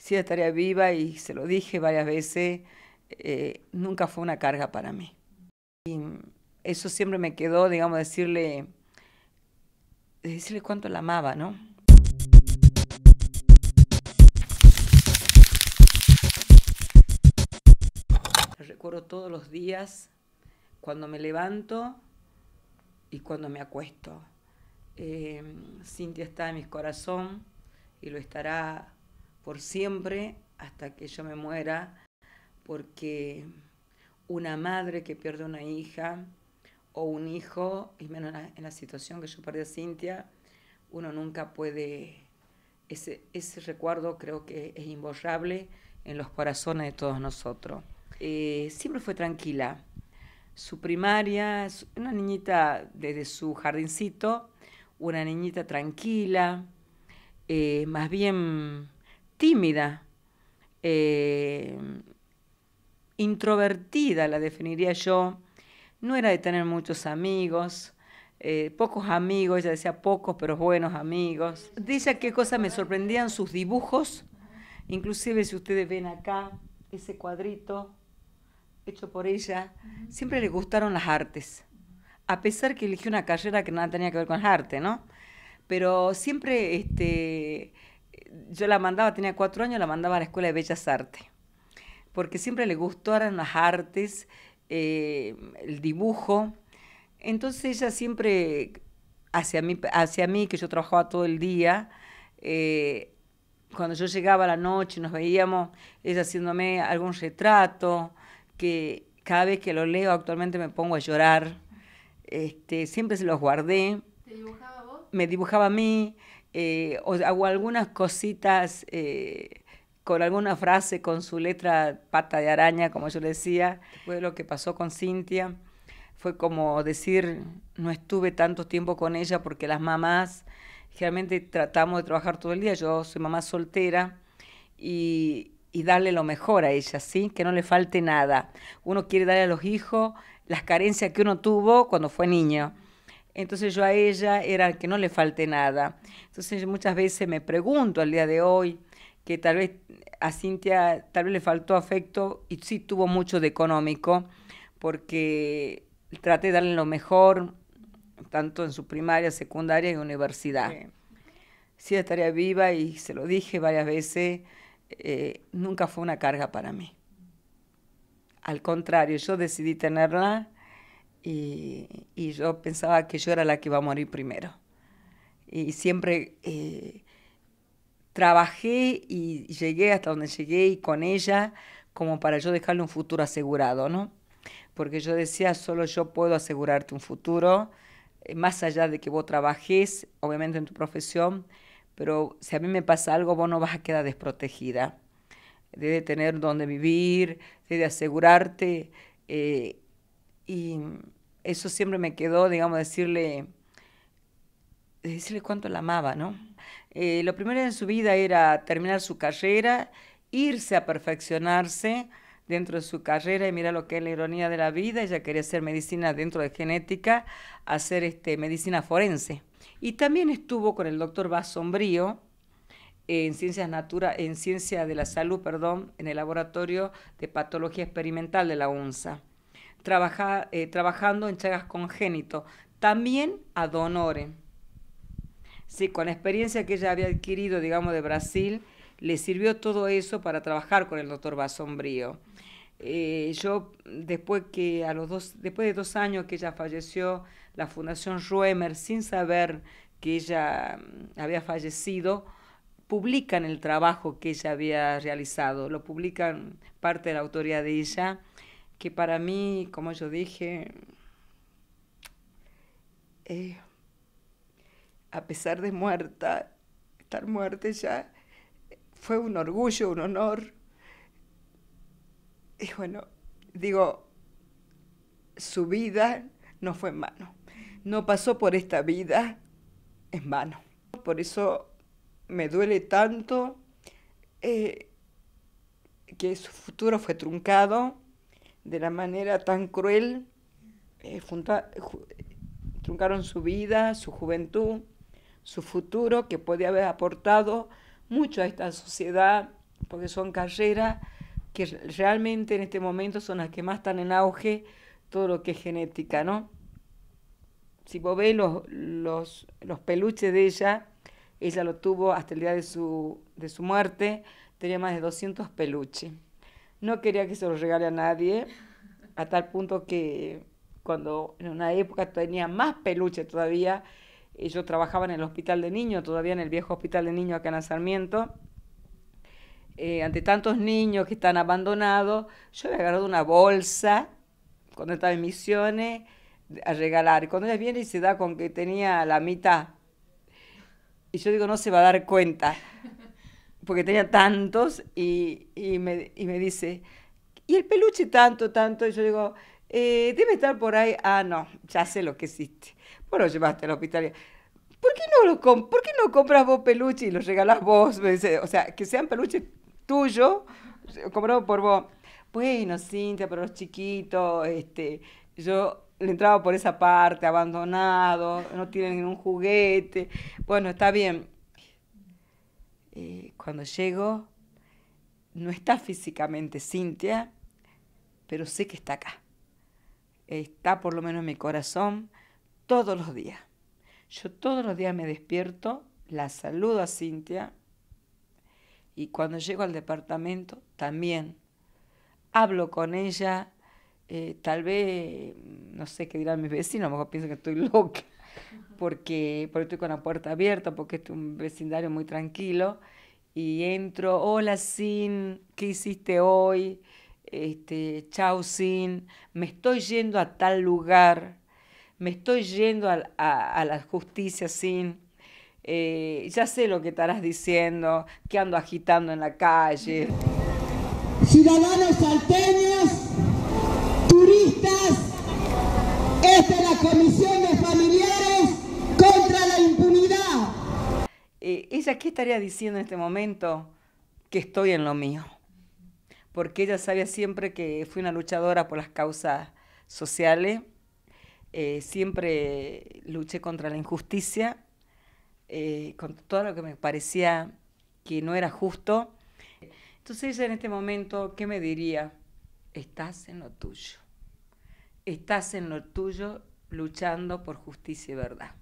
sí estaría viva y se lo dije varias veces, eh, nunca fue una carga para mí. Y eso siempre me quedó, digamos, decirle, decirle cuánto la amaba, ¿no? recuerdo todos los días, cuando me levanto y cuando me acuesto. Eh, Cintia está en mi corazón y lo estará por siempre hasta que yo me muera, porque una madre que pierde una hija o un hijo, y menos en la, situación que yo perdí a Cintia, uno nunca puede, ese, ese recuerdo creo que es imborrable en los corazones de todos nosotros. Eh, siempre fue tranquila. Su primaria, una niñita desde su jardincito, una niñita tranquila, eh, más bien tímida, eh, introvertida la definiría yo, no era de tener muchos amigos, eh, pocos amigos, ella decía pocos pero buenos amigos. Dice qué cosa me sorprendían sus dibujos, inclusive si ustedes ven acá ese cuadrito hecho por ella, siempre le gustaron las artes, a pesar que eligió una carrera que nada tenía que ver con arte, ¿no? Pero siempre este, yo la mandaba, tenía cuatro años, la mandaba a la Escuela de Bellas Artes, porque siempre le gustó gustaron las artes, eh, el dibujo. Entonces ella siempre, hacia mí, hacia mí que yo trabajaba todo el día, eh, cuando yo llegaba a la noche nos veíamos, ella haciéndome algún retrato, que cada vez que lo leo actualmente me pongo a llorar. Este, siempre se los guardé. ¿Te dibujaba vos? Me dibujaba a mí eh, o, algunas cositas eh, con alguna frase, con su letra pata de araña, como yo le decía. fue lo que pasó con Cintia, fue como decir, no estuve tanto tiempo con ella porque las mamás generalmente tratamos de trabajar todo el día. Yo soy mamá soltera y, y darle lo mejor a ella, ¿sí? Que no le falte nada. Uno quiere darle a los hijos las carencias que uno tuvo cuando fue niño. Entonces yo a ella era que no le falte nada. Entonces muchas veces me pregunto al día de hoy que tal vez a Cintia tal vez le faltó afecto y sí tuvo mucho de económico porque traté de darle lo mejor tanto en su primaria, secundaria y universidad. Sí. estaría viva y se lo dije varias veces, eh, nunca fue una carga para mí. Al contrario, yo decidí tenerla y, yo pensaba que yo era la que iba a morir primero. Y siempre eh, trabajé y llegué hasta donde llegué y con ella como para yo dejarle un futuro asegurado, ¿no? Porque yo decía, solo yo puedo asegurarte un futuro, eh, más allá de que vos trabajes, obviamente en tu profesión, pero si a mí me pasa algo, vos no vas a quedar desprotegida. Debe tener donde vivir, debe asegurarte eh, y eso siempre me quedó, digamos, decirle, decirle cuánto la amaba, ¿no? Eh, lo primero en su vida era terminar su carrera, irse a perfeccionarse dentro de su carrera y mira lo que es la ironía de la vida, ella quería hacer medicina dentro de genética, hacer este, medicina forense. Y también estuvo con el doctor Sombrío en ciencias natura, en ciencia de la salud, perdón, en el laboratorio de patología experimental de la UNSA. Eh, trabajando en Chagas Congénito, también a Donore Sí, con la experiencia que ella había adquirido, digamos, de Brasil, le sirvió todo eso para trabajar con el doctor Basombrío. Eh, yo, después, que a los dos, después de dos años que ella falleció, la Fundación Ruemer, sin saber que ella mm, había fallecido, publican el trabajo que ella había realizado, lo publican parte de la autoría de ella que para mí, como yo dije, eh, a pesar de muerta, estar muerta ya, fue un orgullo, un honor. Y bueno, digo, su vida no fue en vano. No pasó por esta vida en vano. Por eso me duele tanto eh, que su futuro fue truncado de la manera tan cruel, eh, truncaron su vida, su juventud, su futuro, que podía haber aportado mucho a esta sociedad, porque son carreras que realmente en este momento son las que más están en auge, todo lo que es genética, ¿no? Si vos ves los, peluches de ella, ella lo tuvo hasta el día de su, de su muerte, tenía más de 200 peluches. No quería que se los regale a nadie, a tal punto que cuando en una época tenía más peluche todavía, eh, yo trabajaba en el hospital de niños, todavía en el viejo hospital de niños acá en Sarmiento. Eh, ante tantos niños que están abandonados, yo había agarrado una bolsa cuando estaba en misiones a regalar. Cuando ella viene y se da con que tenía la mitad, y yo digo, no se va a dar cuenta porque tenía tantos, y, y, me, y me dice, ¿y el peluche tanto, tanto? Y yo digo, eh, debe estar por ahí. Ah, no, ya sé lo que hiciste. Bueno, llevaste al hospital. ¿Por qué no lo ¿Por qué no compras vos peluche y los regalas vos? Me dice, o sea, que sean peluches tuyos, comprados por vos. Bueno, Cintia, pero los chiquitos, este, yo le entraba por esa parte, abandonado, no tienen ningún juguete. Bueno, está bien. Eh, cuando llego, no está físicamente Cintia, pero sé que está acá. Está por lo menos en mi corazón todos los días. Yo todos los días me despierto, la saludo a Cintia y cuando llego al departamento también hablo con ella, eh, tal vez, no sé qué dirán mis vecinos, a lo mejor piensan que estoy loca, porque, estoy con la puerta abierta, porque este es un vecindario muy tranquilo, y entro, hola Sin, ¿qué hiciste hoy? Este, chao Sin, me estoy yendo a tal lugar, me estoy yendo a, la justicia Sin. Eh, ya sé lo que estarás diciendo, que ando agitando en la calle. Ciudadanos salteños, esta es la Comisión de Familiares contra la Impunidad. ¿Ella qué estaría diciendo en este momento? Que estoy en lo mío. Porque ella sabía siempre que fui una luchadora por las causas sociales. Eh, siempre luché contra la injusticia, eh, contra todo lo que me parecía que no era justo. Entonces ella en este momento, ¿qué me diría? Estás en lo tuyo estás en lo tuyo luchando por justicia y verdad.